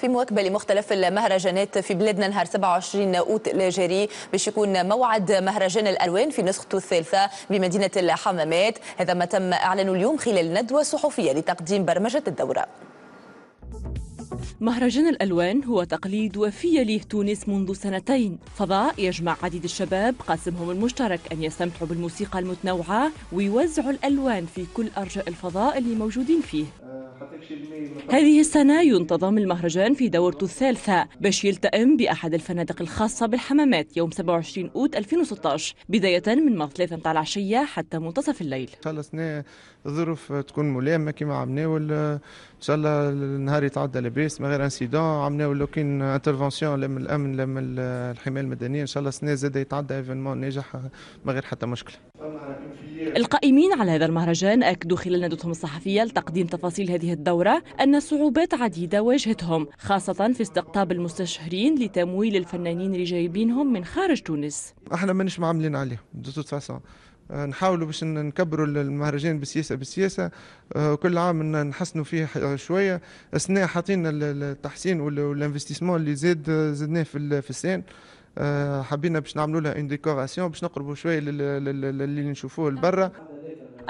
في مواكبة لمختلف المهرجانات في بلادنا نهار 27 أوت الجاري باش يكون موعد مهرجان الألوان في نسخته الثالثة بمدينة الحمامات هذا ما تم إعلانه اليوم خلال ندوة صحفية لتقديم برمجة الدورة مهرجان الألوان هو تقليد وفي ليه تونس منذ سنتين فضاء يجمع عديد الشباب قاسمهم المشترك أن يستمتعوا بالموسيقى المتنوعة ويوزعوا الألوان في كل أرجاء الفضاء اللي موجودين فيه هذه السنة ينتظم المهرجان في دورته الثالثة باش يلتئم بأحد الفنادق الخاصة بالحمامات يوم 27 أوت 2016 بداية من مغرب ثلاثة متاع العشية حتى منتصف الليل إن شاء الله سنة الظروف تكون ملامة كما عم ناول إن شاء الله النهار يتعدى لباس ما غير انسيدون عم ناول لو كان انترفونسيون لا من الأمن لا من الحماية المدنية إن شاء الله سنة زادة يتعدى ايفينمون ناجح ما غير حتى مشكلة القائمين على هذا المهرجان أكدوا خلال ندوتهم الصحفية لتقديم تفاصيل هذه الدورة الدورة أن صعوبات عديدة واجهتهم خاصة في استقطاب المستشهرين لتمويل الفنانين اللي جايبينهم من خارج تونس احنا مانيش معاملين عليهم دو فاسون آه، نحاولوا باش نكبروا المهرجان بالسياسه بالسياسه آه، كل عام نحسنوا فيه شويه السنه حاطين التحسين والانفستيسمون اللي زاد زدناه في السين آه، حبينا باش نعملوا لها اون ديكوراسيون باش نقربوا شويه للي نشوفوه لبرا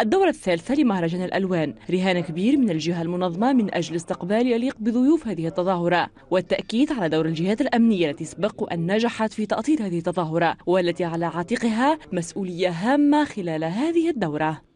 الدورة الثالثة لمهرجان الألوان رهان كبير من الجهة المنظمة من أجل استقبال يليق بضيوف هذه التظاهرة والتأكيد على دور الجهات الأمنية التي سبق أن نجحت في تأطير هذه التظاهرة والتي على عاتقها مسؤولية هامة خلال هذه الدورة